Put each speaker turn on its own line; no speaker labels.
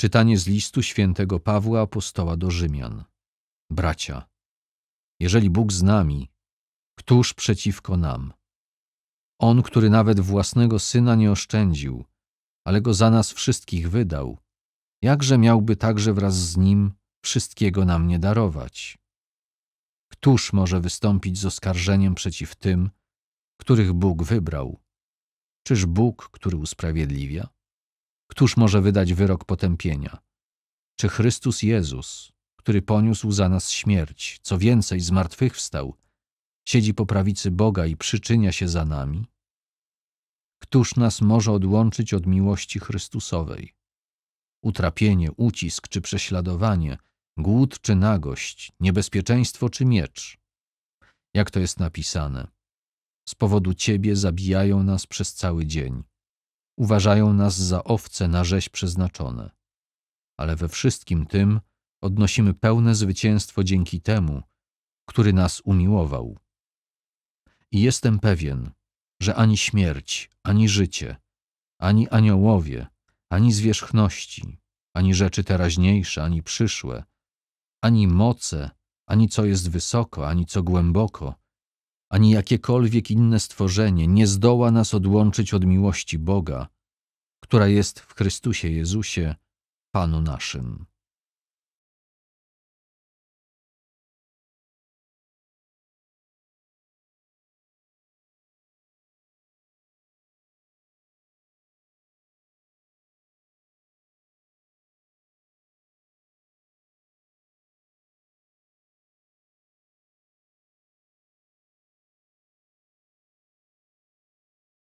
Czytanie z listu świętego Pawła apostoła do Rzymian. Bracia, jeżeli Bóg z nami, któż przeciwko nam? On, który nawet własnego syna nie oszczędził, ale go za nas wszystkich wydał, jakże miałby także wraz z nim wszystkiego nam nie darować? Któż może wystąpić z oskarżeniem przeciw tym, których Bóg wybrał? Czyż Bóg, który usprawiedliwia? Któż może wydać wyrok potępienia? Czy Chrystus Jezus, który poniósł za nas śmierć, co więcej zmartwychwstał, siedzi po prawicy Boga i przyczynia się za nami? Któż nas może odłączyć od miłości Chrystusowej? Utrapienie, ucisk czy prześladowanie, głód czy nagość, niebezpieczeństwo czy miecz? Jak to jest napisane? Z powodu Ciebie zabijają nas przez cały dzień. Uważają nas za owce na rzeź przeznaczone. Ale we wszystkim tym odnosimy pełne zwycięstwo dzięki temu, który nas umiłował. I jestem pewien, że ani śmierć, ani życie, ani aniołowie, ani zwierzchności, ani rzeczy teraźniejsze, ani przyszłe, ani moce, ani co jest wysoko, ani co głęboko – ani jakiekolwiek inne stworzenie nie zdoła nas odłączyć od miłości Boga, która jest w Chrystusie Jezusie, Panu naszym.